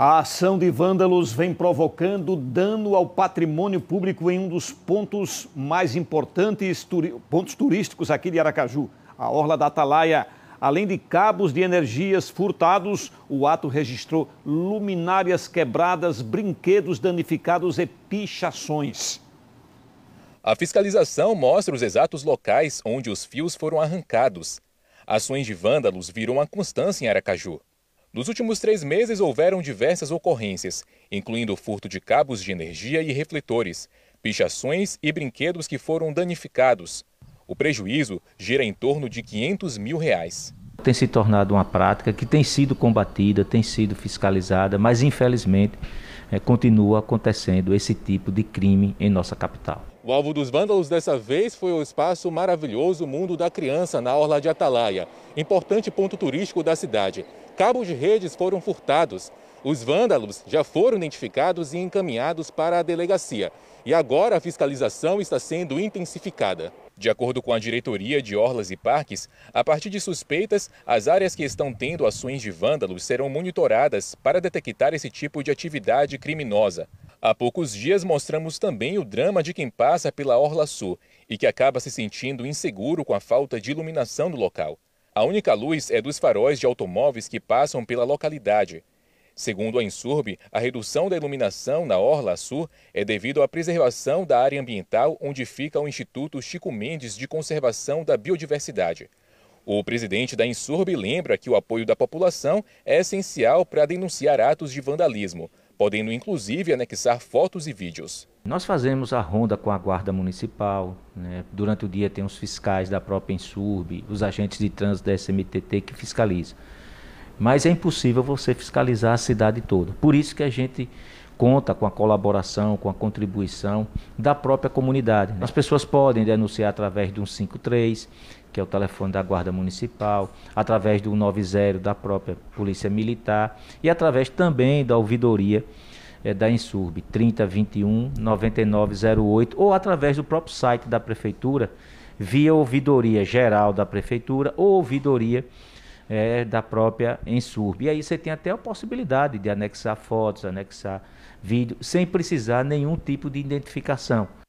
A ação de vândalos vem provocando dano ao patrimônio público em um dos pontos mais importantes, pontos turísticos aqui de Aracaju, a Orla da Atalaia. Além de cabos de energias furtados, o ato registrou luminárias quebradas, brinquedos danificados e pichações. A fiscalização mostra os exatos locais onde os fios foram arrancados. Ações de vândalos viram a constância em Aracaju. Nos últimos três meses houveram diversas ocorrências, incluindo furto de cabos de energia e refletores, pichações e brinquedos que foram danificados. O prejuízo gira em torno de 500 mil reais. Tem se tornado uma prática que tem sido combatida, tem sido fiscalizada, mas infelizmente é, continua acontecendo esse tipo de crime em nossa capital. O alvo dos vândalos dessa vez foi o espaço maravilhoso Mundo da Criança, na Orla de Atalaia, importante ponto turístico da cidade. Cabos de redes foram furtados. Os vândalos já foram identificados e encaminhados para a delegacia. E agora a fiscalização está sendo intensificada. De acordo com a diretoria de Orlas e Parques, a partir de suspeitas, as áreas que estão tendo ações de vândalos serão monitoradas para detectar esse tipo de atividade criminosa. Há poucos dias mostramos também o drama de quem passa pela Orla Sul e que acaba se sentindo inseguro com a falta de iluminação do local. A única luz é dos faróis de automóveis que passam pela localidade. Segundo a Insurb, a redução da iluminação na Orla Sul é devido à preservação da área ambiental onde fica o Instituto Chico Mendes de Conservação da Biodiversidade. O presidente da Insurb lembra que o apoio da população é essencial para denunciar atos de vandalismo podendo inclusive anexar fotos e vídeos. Nós fazemos a ronda com a Guarda Municipal, né? durante o dia tem os fiscais da própria Insurb, os agentes de trânsito da SMTT que fiscalizam. Mas é impossível você fiscalizar a cidade toda. Por isso que a gente conta com a colaboração, com a contribuição da própria comunidade. As pessoas podem denunciar através do 153, que é o telefone da Guarda Municipal, através do 90 da própria Polícia Militar e através também da ouvidoria é, da Insurb 3021 9908 ou através do próprio site da prefeitura via ouvidoria geral da prefeitura ou ouvidoria é, da própria Ensurb. E aí você tem até a possibilidade de anexar fotos, anexar vídeo, sem precisar nenhum tipo de identificação.